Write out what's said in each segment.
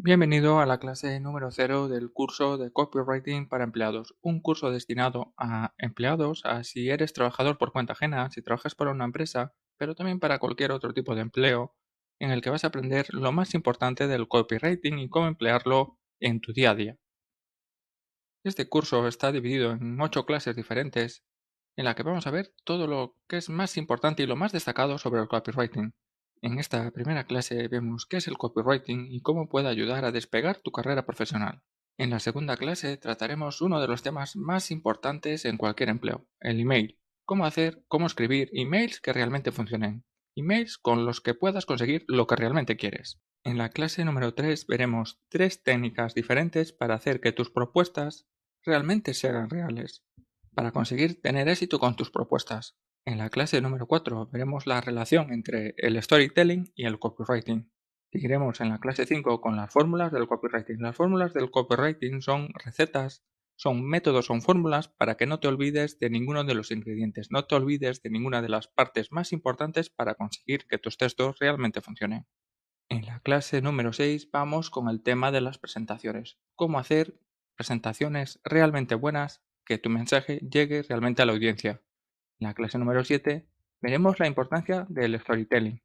Bienvenido a la clase número 0 del curso de Copywriting para empleados, un curso destinado a empleados, a si eres trabajador por cuenta ajena, si trabajas para una empresa, pero también para cualquier otro tipo de empleo, en el que vas a aprender lo más importante del copywriting y cómo emplearlo en tu día a día. Este curso está dividido en 8 clases diferentes, en la que vamos a ver todo lo que es más importante y lo más destacado sobre el copywriting. En esta primera clase vemos qué es el copywriting y cómo puede ayudar a despegar tu carrera profesional. En la segunda clase trataremos uno de los temas más importantes en cualquier empleo, el email. Cómo hacer, cómo escribir emails que realmente funcionen. Emails con los que puedas conseguir lo que realmente quieres. En la clase número 3 veremos tres técnicas diferentes para hacer que tus propuestas realmente sean reales. Para conseguir tener éxito con tus propuestas. En la clase número 4 veremos la relación entre el storytelling y el copywriting. Seguiremos en la clase 5 con las fórmulas del copywriting. Las fórmulas del copywriting son recetas, son métodos, son fórmulas para que no te olvides de ninguno de los ingredientes, no te olvides de ninguna de las partes más importantes para conseguir que tus textos realmente funcionen. En la clase número 6 vamos con el tema de las presentaciones. Cómo hacer presentaciones realmente buenas que tu mensaje llegue realmente a la audiencia. En la clase número 7 veremos la importancia del storytelling.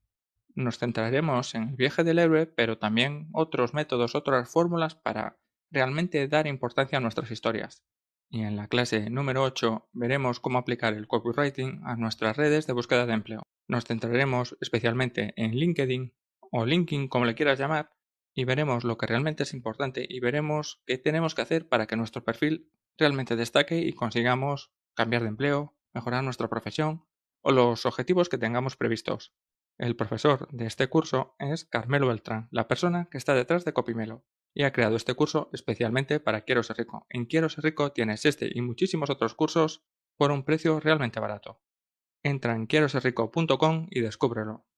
Nos centraremos en el viaje del héroe, pero también otros métodos, otras fórmulas para realmente dar importancia a nuestras historias. Y en la clase número 8 veremos cómo aplicar el copywriting a nuestras redes de búsqueda de empleo. Nos centraremos especialmente en LinkedIn o LinkedIn, como le quieras llamar, y veremos lo que realmente es importante y veremos qué tenemos que hacer para que nuestro perfil realmente destaque y consigamos cambiar de empleo, mejorar nuestra profesión o los objetivos que tengamos previstos. El profesor de este curso es Carmelo Beltrán, la persona que está detrás de Copimelo, y ha creado este curso especialmente para Quiero ser rico. En Quiero ser rico tienes este y muchísimos otros cursos por un precio realmente barato. Entra en quieroserrico.com y descúbrelo.